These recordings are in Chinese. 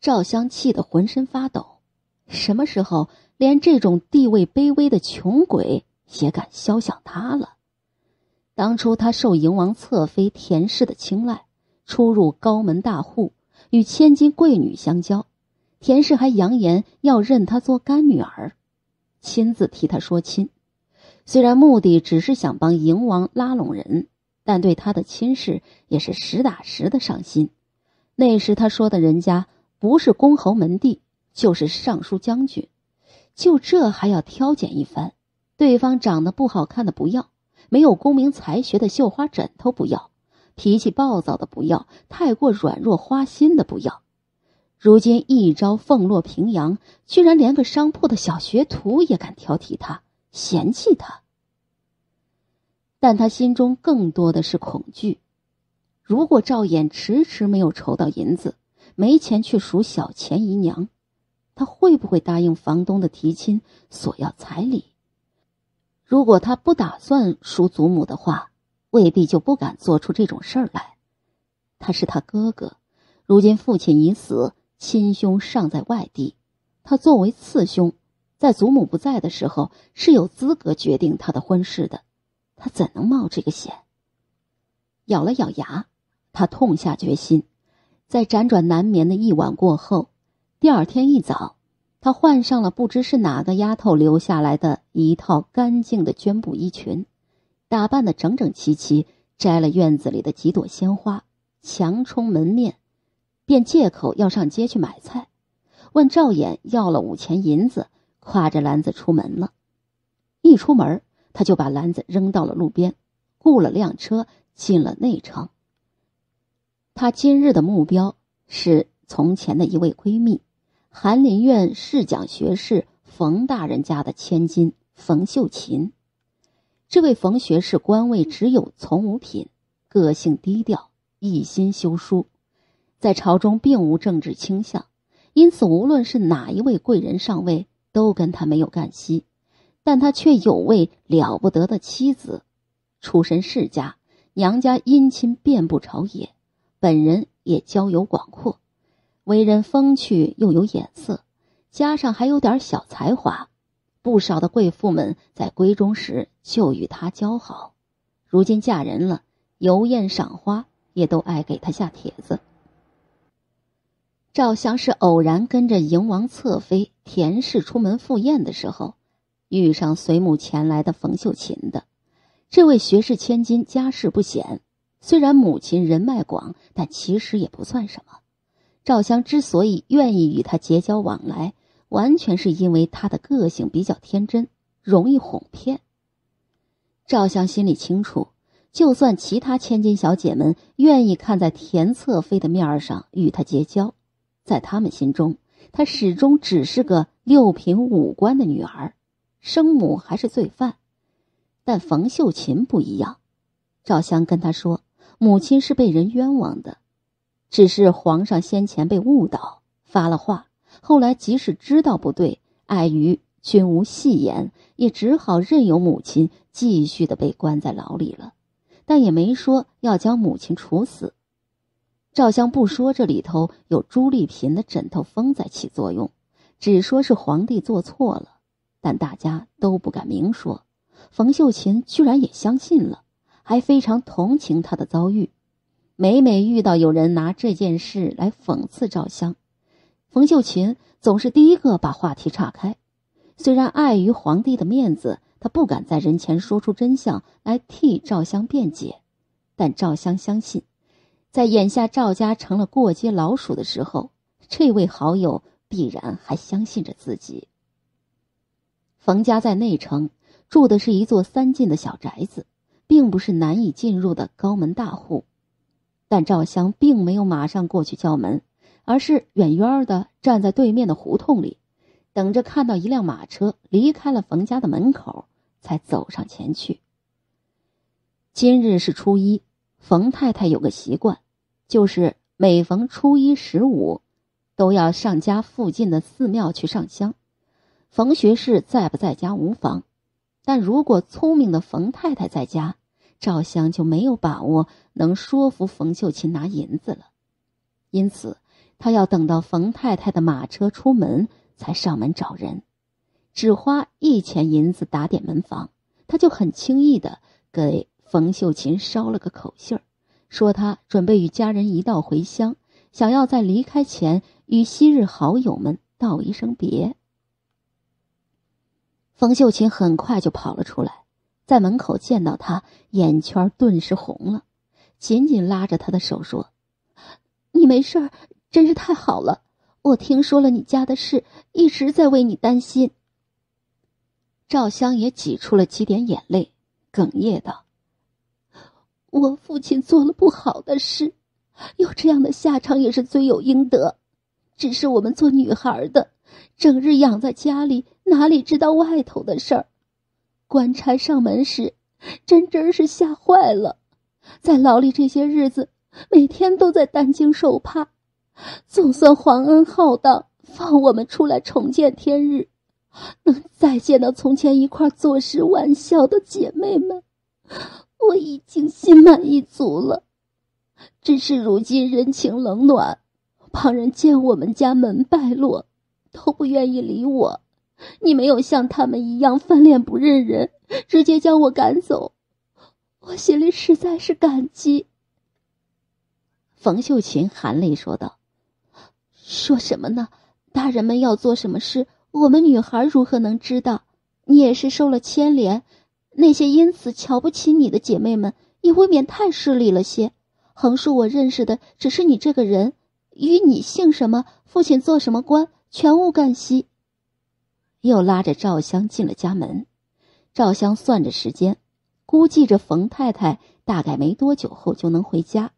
赵襄气得浑身发抖，什么时候连这种地位卑微的穷鬼也敢肖想他了？当初他受营王侧妃田氏的青睐，出入高门大户，与千金贵女相交。田氏还扬言要认他做干女儿，亲自替他说亲。虽然目的只是想帮营王拉拢人，但对他的亲事也是实打实的上心。那时他说的人家。不是公侯门第，就是尚书将军，就这还要挑拣一番。对方长得不好看的不要，没有功名才学的绣花枕头不要，脾气暴躁的不要，太过软弱花心的不要。如今一朝凤落平阳，居然连个商铺的小学徒也敢挑剔他，嫌弃他。但他心中更多的是恐惧。如果赵衍迟迟没有筹到银子，没钱去赎小钱姨娘，他会不会答应房东的提亲索要彩礼？如果他不打算赎祖母的话，未必就不敢做出这种事儿来。他是他哥哥，如今父亲已死，亲兄尚在外地，他作为次兄，在祖母不在的时候是有资格决定他的婚事的。他怎能冒这个险？咬了咬牙，他痛下决心。在辗转难眠的一晚过后，第二天一早，他换上了不知是哪个丫头留下来的一套干净的绢布衣裙，打扮得整整齐齐，摘了院子里的几朵鲜花，强充门面，便借口要上街去买菜，问赵衍要了五钱银子，挎着篮子出门了。一出门，他就把篮子扔到了路边，雇了辆车进了内城。她今日的目标是从前的一位闺蜜，翰林院侍讲学士冯大人家的千金冯秀琴。这位冯学士官位只有从五品，个性低调，一心修书，在朝中并无政治倾向，因此无论是哪一位贵人上位，都跟他没有干系。但他却有位了不得的妻子，出身世家，娘家姻亲遍布朝野。本人也交友广阔，为人风趣又有眼色，加上还有点小才华，不少的贵妇们在闺中时就与他交好，如今嫁人了，游宴赏花也都爱给他下帖子。赵湘是偶然跟着迎王侧妃田氏出门赴宴的时候，遇上随母前来的冯秀琴的，这位学士千金家世不显。虽然母亲人脉广，但其实也不算什么。赵香之所以愿意与她结交往来，完全是因为她的个性比较天真，容易哄骗。赵香心里清楚，就算其他千金小姐们愿意看在田侧妃的面上与她结交，在他们心中，她始终只是个六品武官的女儿，生母还是罪犯。但冯秀琴不一样，赵香跟她说。母亲是被人冤枉的，只是皇上先前被误导发了话，后来即使知道不对，碍于君无戏言，也只好任由母亲继续的被关在牢里了，但也没说要将母亲处死。赵襄不说这里头有朱丽萍的枕头风在起作用，只说是皇帝做错了，但大家都不敢明说。冯秀琴居然也相信了。还非常同情他的遭遇，每每遇到有人拿这件事来讽刺赵襄，冯秀琴总是第一个把话题岔开。虽然碍于皇帝的面子，她不敢在人前说出真相来替赵襄辩解，但赵襄相信，在眼下赵家成了过街老鼠的时候，这位好友必然还相信着自己。冯家在内城住的是一座三进的小宅子。并不是难以进入的高门大户，但赵襄并没有马上过去叫门，而是远远的站在对面的胡同里，等着看到一辆马车离开了冯家的门口，才走上前去。今日是初一，冯太太有个习惯，就是每逢初一十五，都要上家附近的寺庙去上香。冯学士在不在家无妨，但如果聪明的冯太太在家，赵湘就没有把握能说服冯秀琴拿银子了，因此他要等到冯太太的马车出门才上门找人，只花一钱银子打点门房，他就很轻易的给冯秀琴捎了个口信儿，说他准备与家人一道回乡，想要在离开前与昔日好友们道一声别。冯秀琴很快就跑了出来。在门口见到他，眼圈顿时红了，紧紧拉着他的手说：“你没事，真是太好了！我听说了你家的事，一直在为你担心。”赵香也挤出了几点眼泪，哽咽道：“我父亲做了不好的事，有这样的下场也是罪有应得。只是我们做女孩的，整日养在家里，哪里知道外头的事儿。”官差上门时，真真是吓坏了。在牢里这些日子，每天都在担惊受怕。总算皇恩浩荡，放我们出来重见天日，能再见到从前一块做事玩笑的姐妹们，我已经心满意足了。只是如今人情冷暖，旁人见我们家门败落，都不愿意理我。你没有像他们一样翻脸不认人，直接将我赶走，我心里实在是感激。”冯秀琴含泪说道，“说什么呢？大人们要做什么事，我们女孩如何能知道？你也是受了牵连，那些因此瞧不起你的姐妹们，也未免太势利了些。横竖我认识的只是你这个人，与你姓什么、父亲做什么官，全无干系。”又拉着赵香进了家门，赵香算着时间，估计着冯太太大概没多久后就能回家。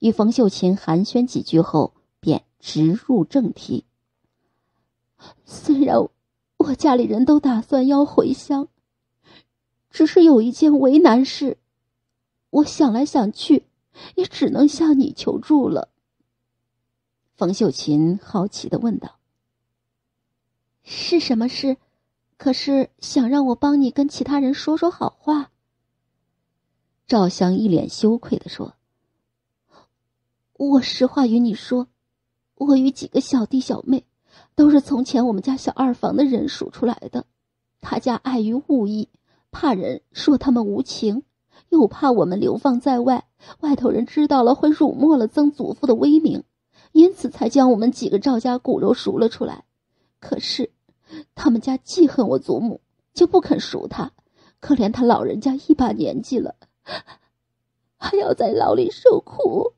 与冯秀琴寒暄几句后，便直入正题。虽然我家里人都打算要回乡，只是有一件为难事，我想来想去，也只能向你求助了。冯秀琴好奇的问道。是什么事？可是想让我帮你跟其他人说说好话。赵翔一脸羞愧的说：“我实话与你说，我与几个小弟小妹都是从前我们家小二房的人数出来的。他家碍于物意，怕人说他们无情，又怕我们流放在外，外头人知道了会辱没了曾祖父的威名，因此才将我们几个赵家骨肉赎了出来。”可是，他们家记恨我祖母，就不肯赎他。可怜他老人家一把年纪了，还要在牢里受苦。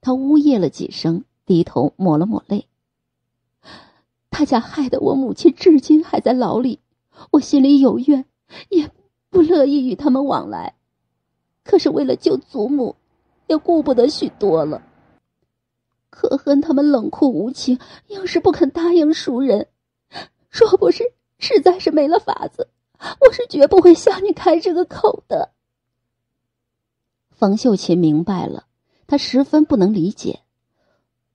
他呜咽了几声，低头抹了抹泪。他家害得我母亲至今还在牢里，我心里有怨，也不乐意与他们往来。可是为了救祖母，也顾不得许多了。可恨他们冷酷无情，硬是不肯答应赎人。若不是实在是没了法子，我是绝不会向你开这个口的。冯秀琴明白了，她十分不能理解。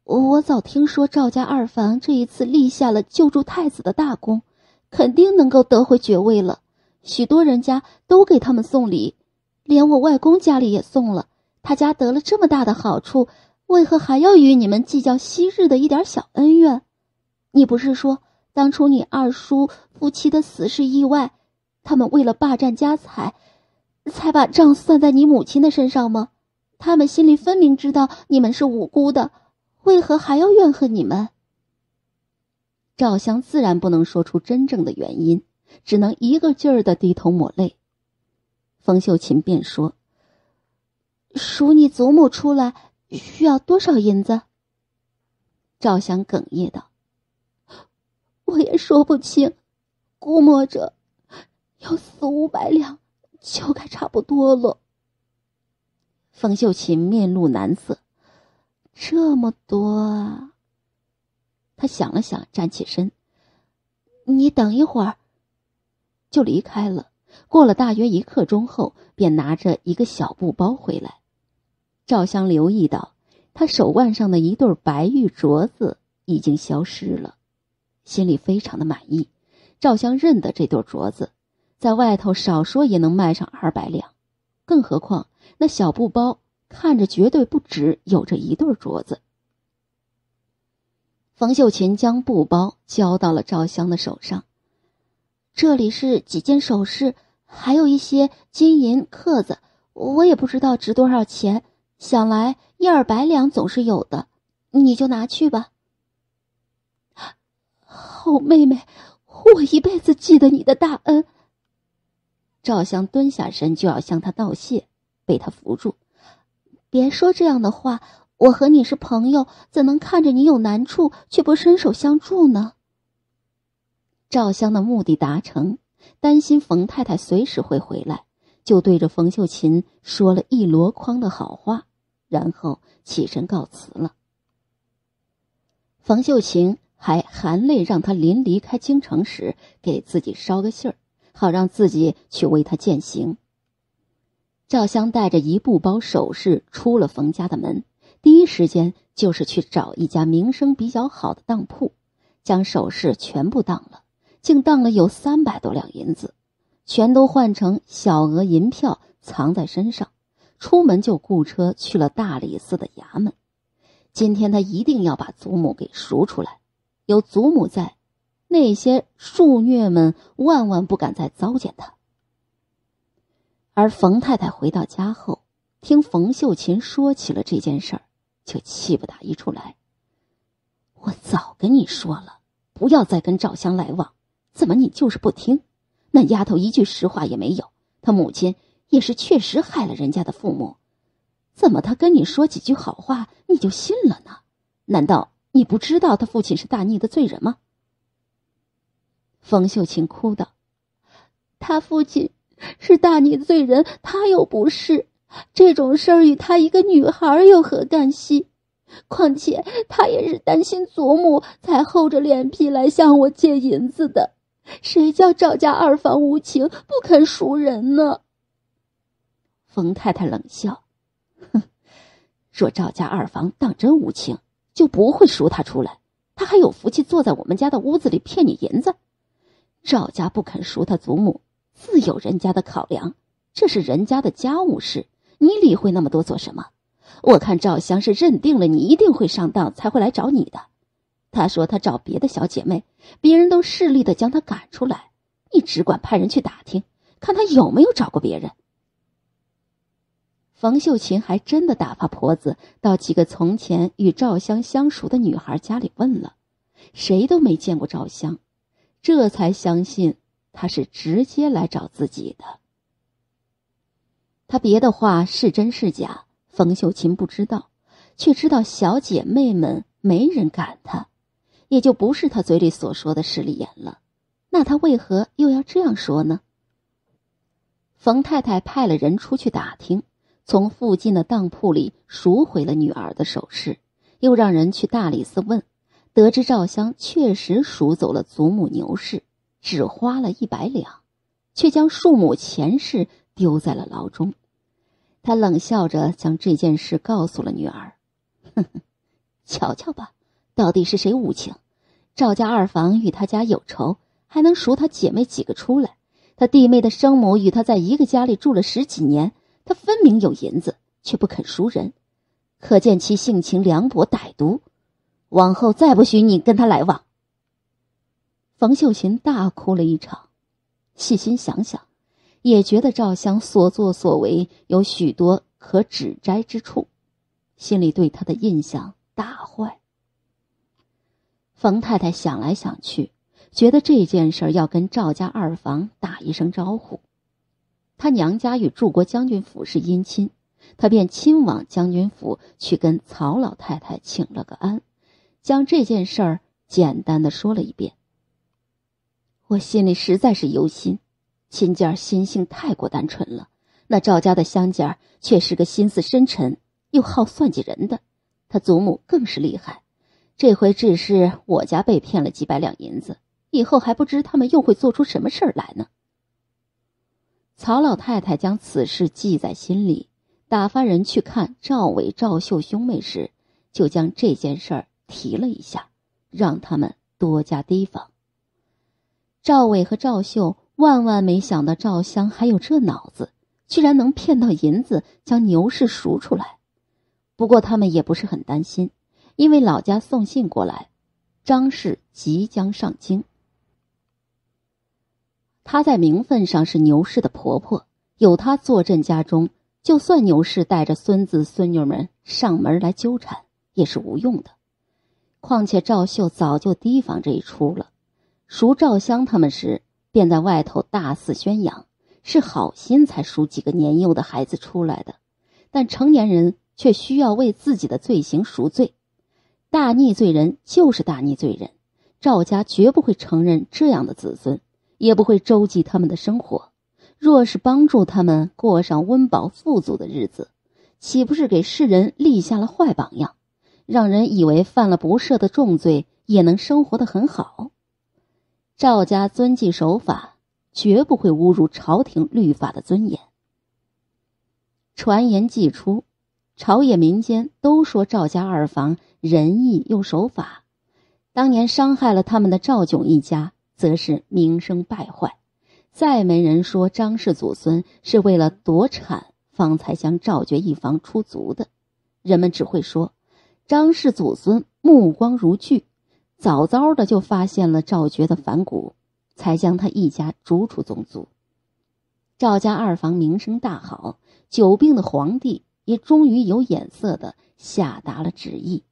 我早听说赵家二房这一次立下了救助太子的大功，肯定能够得回爵位了。许多人家都给他们送礼，连我外公家里也送了。他家得了这么大的好处。为何还要与你们计较昔日的一点小恩怨？你不是说当初你二叔夫妻的死是意外，他们为了霸占家财，才把账算在你母亲的身上吗？他们心里分明知道你们是无辜的，为何还要怨恨你们？赵香自然不能说出真正的原因，只能一个劲儿的低头抹泪。冯秀琴便说：“赎你祖母出来。”需要多少银子？赵祥哽咽道：“我也说不清，估摸着要四五百两，就该差不多了。”冯秀琴面露难色：“这么多。”他想了想，站起身：“你等一会儿。”就离开了。过了大约一刻钟后，便拿着一个小布包回来。赵香留意到，他手腕上的一对白玉镯子已经消失了，心里非常的满意。赵香认得这对镯子，在外头少说也能卖上二百两，更何况那小布包看着绝对不止有着一对镯子。冯秀琴将布包交到了赵香的手上，这里是几件首饰，还有一些金银刻子，我也不知道值多少钱。想来一二百两总是有的，你就拿去吧。好妹妹，我一辈子记得你的大恩。赵香蹲下身就要向他道谢，被他扶住。别说这样的话，我和你是朋友，怎能看着你有难处却不伸手相助呢？赵香的目的达成，担心冯太太随时会回来，就对着冯秀琴说了一箩筐的好话。然后起身告辞了。冯秀琴还含泪让他临离开京城时给自己捎个信儿，好让自己去为他践行。赵香带着一布包首饰出了冯家的门，第一时间就是去找一家名声比较好的当铺，将首饰全部当了，竟当了有三百多两银子，全都换成小额银票藏在身上。出门就雇车去了大理寺的衙门。今天他一定要把祖母给赎出来。有祖母在，那些庶虐们万万不敢再糟践他。而冯太太回到家后，听冯秀琴说起了这件事儿，就气不打一处来。我早跟你说了，不要再跟赵香来往，怎么你就是不听？那丫头一句实话也没有，她母亲。也是确实害了人家的父母，怎么他跟你说几句好话你就信了呢？难道你不知道他父亲是大逆的罪人吗？冯秀琴哭道：“他父亲是大逆的罪人，他又不是，这种事儿与他一个女孩有何干系？况且他也是担心祖母才厚着脸皮来向我借银子的，谁叫赵家二房无情不肯赎人呢？”冯太太冷笑：“哼，若赵家二房当真无情，就不会赎他出来。他还有福气坐在我们家的屋子里骗你银子。赵家不肯赎他祖母，自有人家的考量。这是人家的家务事，你理会那么多做什么？我看赵香是认定了你一定会上当，才会来找你的。他说他找别的小姐妹，别人都势利的将他赶出来。你只管派人去打听，看他有没有找过别人。”冯秀琴还真的打发婆子到几个从前与赵香相熟的女孩家里问了，谁都没见过赵香，这才相信她是直接来找自己的。他别的话是真是假，冯秀琴不知道，却知道小姐妹们没人赶她，也就不是他嘴里所说的势利眼了。那他为何又要这样说呢？冯太太派了人出去打听。从附近的当铺里赎回了女儿的首饰，又让人去大理寺问，得知赵香确实赎走了祖母牛氏，只花了一百两，却将庶母钱氏丢在了牢中。他冷笑着将这件事告诉了女儿：“哼哼，瞧瞧吧，到底是谁无情？赵家二房与他家有仇，还能赎他姐妹几个出来？他弟妹的生母与他在一个家里住了十几年。”他分明有银子，却不肯赎人，可见其性情凉薄歹毒。往后再不许你跟他来往。冯秀琴大哭了一场，细心想想，也觉得赵襄所作所为有许多可指摘之处，心里对他的印象大坏。冯太太想来想去，觉得这件事要跟赵家二房打一声招呼。他娘家与柱国将军府是姻亲，他便亲往将军府去跟曹老太太请了个安，将这件事儿简单的说了一遍。我心里实在是忧心，秦家心性太过单纯了，那赵家的香姐却是个心思深沉又好算计人的，他祖母更是厉害。这回只是我家被骗了几百两银子，以后还不知他们又会做出什么事儿来呢。曹老太太将此事记在心里，打发人去看赵伟、赵秀兄妹时，就将这件事儿提了一下，让他们多加提防。赵伟和赵秀万万没想到赵香还有这脑子，居然能骗到银子将牛氏赎出来。不过他们也不是很担心，因为老家送信过来，张氏即将上京。她在名分上是牛氏的婆婆，有她坐镇家中，就算牛氏带着孙子孙女们上门来纠缠，也是无用的。况且赵秀早就提防这一出了，赎赵香他们时，便在外头大肆宣扬是好心才赎几个年幼的孩子出来的，但成年人却需要为自己的罪行赎罪。大逆罪人就是大逆罪人，赵家绝不会承认这样的子孙。也不会周济他们的生活。若是帮助他们过上温饱富足的日子，岂不是给世人立下了坏榜样，让人以为犯了不赦的重罪也能生活得很好？赵家遵纪守法，绝不会侮辱朝廷律法的尊严。传言既出，朝野民间都说赵家二房仁义又守法，当年伤害了他们的赵炯一家。则是名声败坏，再没人说张氏祖孙是为了夺产方才将赵觉一房出族的，人们只会说张氏祖孙目光如炬，早早的就发现了赵觉的反骨，才将他一家逐出宗族。赵家二房名声大好，久病的皇帝也终于有眼色的下达了旨意，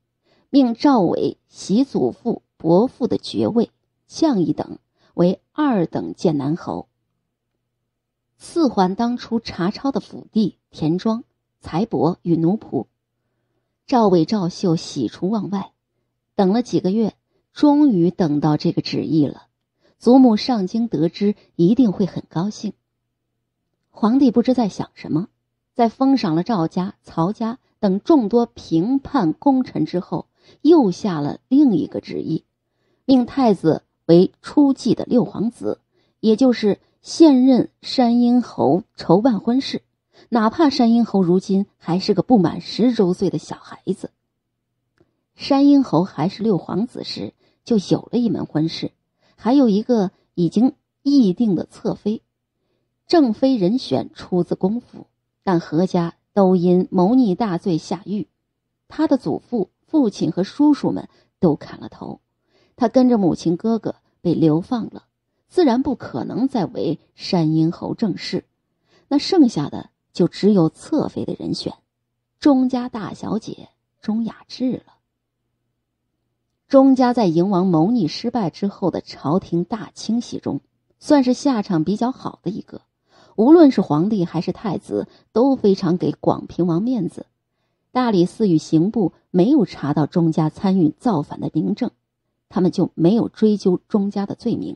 命赵伟袭祖父伯父的爵位。相一等为二等剑南侯，赐还当初查抄的府地、田庄、财帛与奴仆。赵伟、赵秀喜出望外，等了几个月，终于等到这个旨意了。祖母上京得知，一定会很高兴。皇帝不知在想什么，在封赏了赵家、曹家等众多评判功臣之后，又下了另一个旨意，命太子。为初继的六皇子，也就是现任山阴侯筹办婚事，哪怕山阴侯如今还是个不满十周岁的小孩子。山阴侯还是六皇子时，就有了一门婚事，还有一个已经议定的侧妃，正妃人选出自公府，但何家都因谋逆大罪下狱，他的祖父、父亲和叔叔们都砍了头，他跟着母亲、哥哥。被流放了，自然不可能再为山阴侯正室。那剩下的就只有侧妃的人选，钟家大小姐钟雅致了。钟家在赢王谋逆失败之后的朝廷大清洗中，算是下场比较好的一个。无论是皇帝还是太子，都非常给广平王面子。大理寺与刑部没有查到钟家参与造反的明证。他们就没有追究钟家的罪名，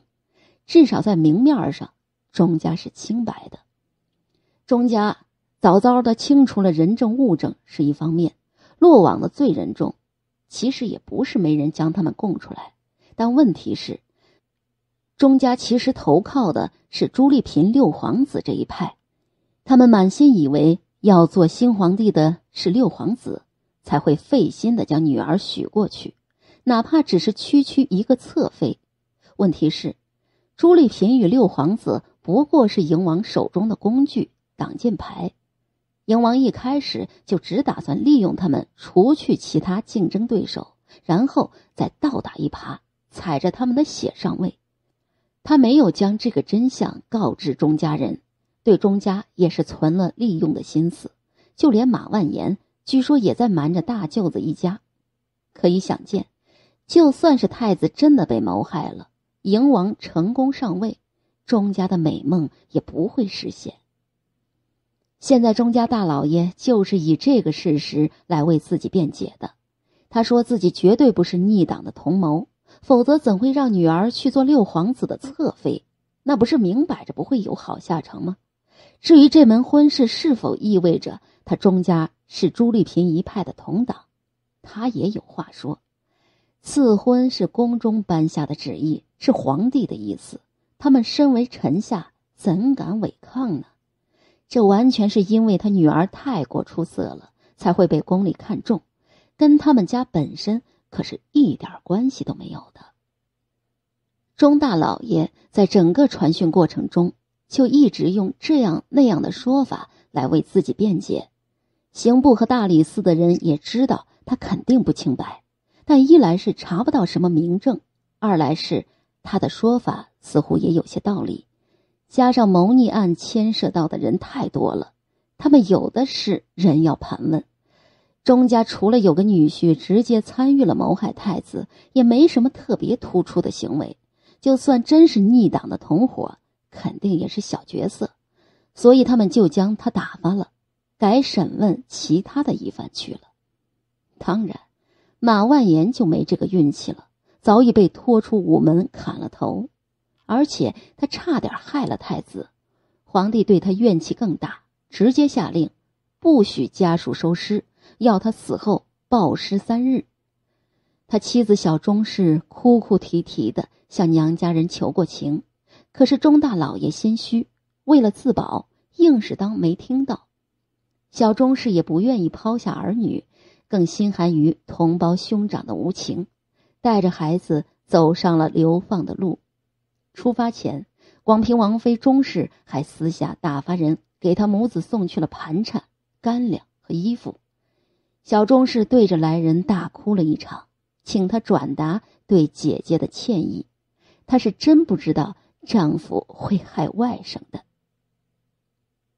至少在明面上，钟家是清白的。钟家早早的清除了人证物证是一方面，落网的罪人中，其实也不是没人将他们供出来。但问题是，钟家其实投靠的是朱丽萍六皇子这一派，他们满心以为要做新皇帝的是六皇子，才会费心的将女儿许过去。哪怕只是区区一个侧妃，问题是，朱丽嫔与六皇子不过是赢王手中的工具、挡箭牌。赢王一开始就只打算利用他们除去其他竞争对手，然后再倒打一耙，踩着他们的血上位。他没有将这个真相告知钟家人，对钟家也是存了利用的心思。就连马万言，据说也在瞒着大舅子一家。可以想见。就算是太子真的被谋害了，赢王成功上位，钟家的美梦也不会实现。现在钟家大老爷就是以这个事实来为自己辩解的。他说自己绝对不是逆党的同谋，否则怎会让女儿去做六皇子的侧妃？那不是明摆着不会有好下场吗？至于这门婚事是否意味着他钟家是朱丽萍一派的同党，他也有话说。赐婚是宫中颁下的旨意，是皇帝的意思。他们身为臣下，怎敢违抗呢？这完全是因为他女儿太过出色了，才会被宫里看中，跟他们家本身可是一点关系都没有的。钟大老爷在整个传讯过程中，就一直用这样那样的说法来为自己辩解。刑部和大理寺的人也知道他肯定不清白。但一来是查不到什么明证，二来是他的说法似乎也有些道理，加上谋逆案牵涉到的人太多了，他们有的是人要盘问。钟家除了有个女婿直接参与了谋害太子，也没什么特别突出的行为，就算真是逆党的同伙，肯定也是小角色，所以他们就将他打发了，改审问其他的疑犯去了。当然。马万言就没这个运气了，早已被拖出午门砍了头，而且他差点害了太子，皇帝对他怨气更大，直接下令，不许家属收尸，要他死后暴尸三日。他妻子小钟氏哭哭啼啼的向娘家人求过情，可是钟大老爷心虚，为了自保，硬是当没听到。小钟氏也不愿意抛下儿女。更心寒于同胞兄长的无情，带着孩子走上了流放的路。出发前，广平王妃钟氏还私下打发人给她母子送去了盘缠、干粮和衣服。小钟氏对着来人大哭了一场，请他转达对姐姐的歉意。她是真不知道丈夫会害外甥的。